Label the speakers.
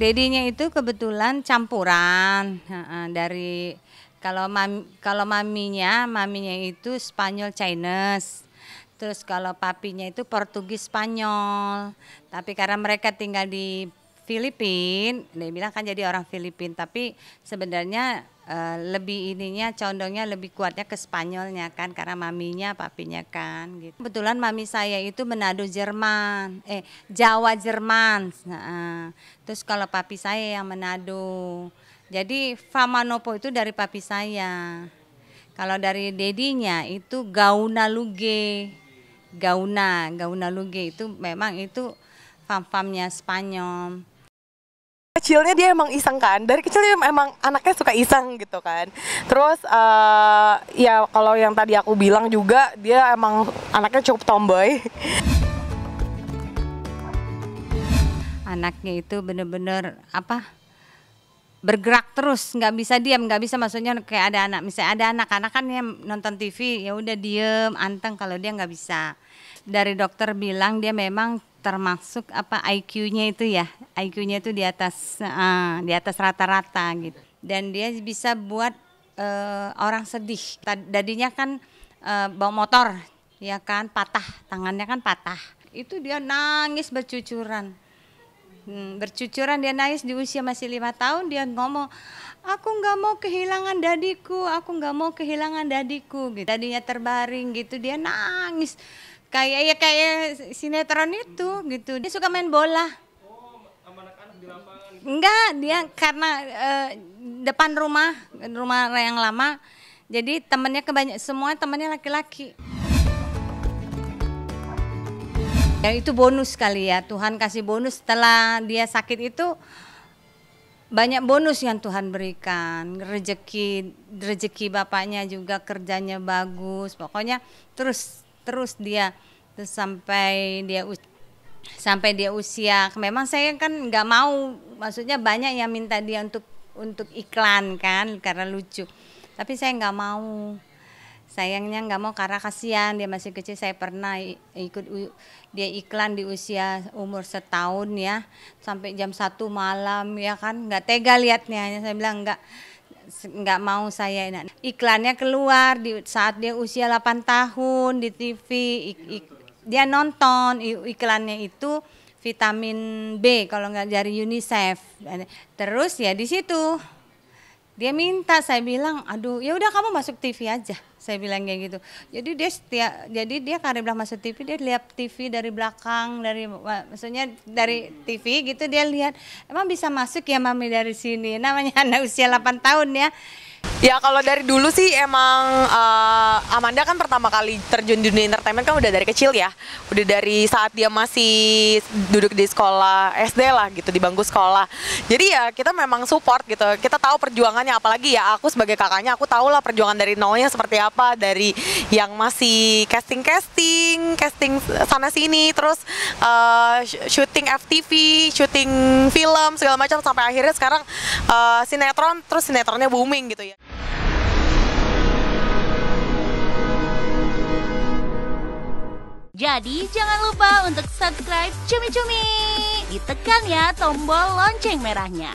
Speaker 1: Dedinya itu kebetulan campuran dari kalau mam, kalau maminya maminya itu Spanyol Chinese Terus kalau papinya itu Portugis Spanyol. Tapi karena mereka tinggal di Filipin, dia bilang kan jadi orang Filipin, tapi sebenarnya e, lebih ininya condongnya lebih kuatnya ke Spanyolnya kan karena maminya papinya kan gitu. Kebetulan mami saya itu menado Jerman, eh Jawa Jerman. Nah, terus kalau papi saya yang menado, Jadi Famanopo itu dari papi saya. Kalau dari dedinya itu Gauna Luge. Gauna, Gauna Luge itu memang itu fam-famnya Spanyol.
Speaker 2: Kecilnya dia emang iseng kan, dari kecil dia emang anaknya suka iseng gitu kan. Terus uh, ya kalau yang tadi aku bilang juga dia emang
Speaker 1: anaknya cukup tomboy. Anaknya itu bener-bener apa? bergerak terus nggak bisa diam nggak bisa maksudnya kayak ada anak misalnya ada anak-anak kan yang nonton TV ya udah diem anteng kalau dia nggak bisa dari dokter bilang dia memang termasuk apa IQ-nya itu ya IQ-nya itu di atas uh, di atas rata-rata gitu dan dia bisa buat uh, orang sedih tadinya kan uh, bawa motor ya kan patah tangannya kan patah itu dia nangis bercucuran Hmm, bercucuran dia nangis di usia masih lima tahun dia ngomong aku nggak mau kehilangan dadiku aku nggak mau kehilangan dadiku gitu tadinya terbaring gitu dia nangis kayak ya kayak sinetron itu gitu dia suka main bola oh, di enggak dia karena eh, depan rumah rumah yang lama jadi temennya kebanyak semua temennya laki-laki Ya itu bonus kali ya, Tuhan kasih bonus setelah dia sakit itu banyak bonus yang Tuhan berikan, rezeki rezeki bapaknya juga kerjanya bagus, pokoknya terus terus dia terus sampai dia sampai dia usia, memang saya kan nggak mau, maksudnya banyak yang minta dia untuk untuk iklan kan karena lucu, tapi saya nggak mau sayangnya nggak mau karena kasihan dia masih kecil saya pernah ikut dia iklan di usia umur setahun ya sampai jam satu malam ya kan nggak tega liatnya saya bilang nggak nggak mau saya iklannya keluar di saat dia usia 8 tahun di TV ik, ik, dia nonton iklannya itu vitamin B kalau nggak dari UNICEF terus ya di situ dia minta saya bilang aduh ya udah kamu masuk TV aja saya bilang kayak gitu jadi dia setiap jadi dia karena bilang masuk TV dia lihat TV dari belakang dari maksudnya dari TV gitu dia lihat emang bisa masuk ya mami dari sini namanya anak usia 8 tahun ya Ya kalau dari dulu sih emang uh, Amanda kan pertama kali terjun di dunia
Speaker 2: entertainment kan udah dari kecil ya. Udah dari saat dia masih duduk di sekolah SD lah gitu di bangku sekolah. Jadi ya kita memang support gitu. Kita tahu perjuangannya apalagi ya aku sebagai kakaknya aku tahu lah perjuangan dari nolnya seperti apa dari yang masih casting-casting, casting sana sini terus uh, eh, syuting FTV, shooting film segala macam sampai akhirnya sekarang uh, sinetron terus sinetronnya booming gitu ya. Jadi jangan lupa untuk subscribe Cumi Cumi. Ditekan ya tombol lonceng merahnya.